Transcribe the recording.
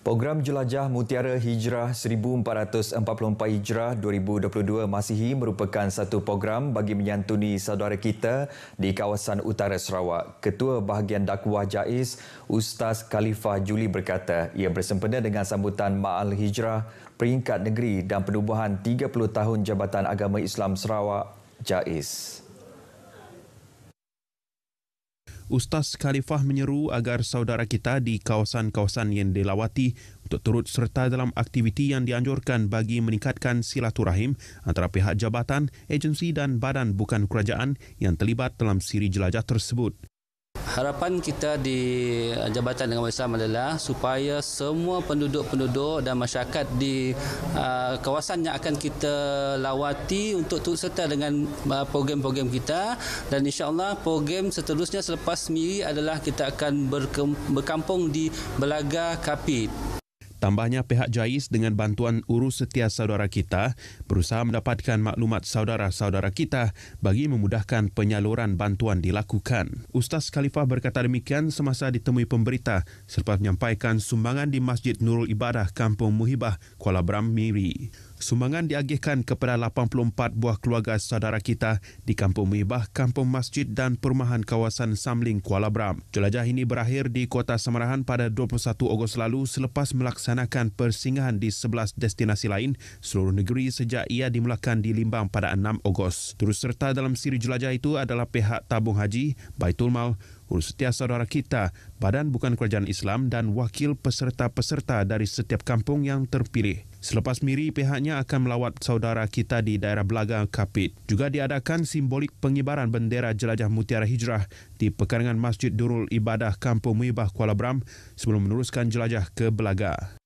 Program Jelajah Mutiara Hijrah 1444 Hijrah 2022 Masihi merupakan satu program bagi menyantuni saudara kita di kawasan utara Sarawak. Ketua Bahagian Dakwah Jais, Ustaz Khalifah Juli berkata, ia bersempena dengan sambutan Ma'al Hijrah peringkat negeri dan penubuhan 30 tahun Jabatan Agama Islam Sarawak, Jais. Ustaz Khalifah menyeru agar saudara kita di kawasan-kawasan yang dilawati untuk turut serta dalam aktiviti yang dianjurkan bagi meningkatkan silaturahim antara pihak jabatan, agensi dan badan bukan kerajaan yang terlibat dalam siri jelajah tersebut. Harapan kita di eh, Jabatan Negara Islam adalah supaya semua penduduk-penduduk dan masyarakat di uh, kawasan yang akan kita lawati untuk turut serta dengan uh, program-program kita dan insyaallah program seterusnya selepas Miri adalah kita akan berkampung di Belaga Kapit. Tambahnya pihak JAIS dengan bantuan urus setia saudara kita berusaha mendapatkan maklumat saudara-saudara kita bagi memudahkan penyaluran bantuan dilakukan. Ustaz Khalifah berkata demikian semasa ditemui pemberita serta menyampaikan sumbangan di Masjid Nurul Ibadah Kampung Muhibah, Kuala Bram, Miri. Sumbangan diagihkan kepada 84 buah keluarga saudara kita di Kampung Muhibah, Kampung Masjid dan Perumahan Kawasan Samling, Kuala Bram. Jelajah ini berakhir di Kota Samarahan pada 21 Ogos lalu selepas melaksanakan melaksanakan persinggahan di 11 destinasi lain seluruh negeri sejak ia dimulakan di Limbang pada 6 Ogos. Terus serta dalam siri jelajah itu adalah pihak Tabung Haji, Baitul Mal, Urus Setia Saudara Kita, Badan Bukan Kerajaan Islam dan wakil peserta-peserta dari setiap kampung yang terpilih. Selepas miri, pihaknya akan melawat saudara kita di daerah Belaga Kapit. Juga diadakan simbolik pengibaran bendera jelajah Mutiara Hijrah di pekarangan Masjid Durul Ibadah Kampung Muibah Kuala Bram sebelum meneruskan jelajah ke Belaga.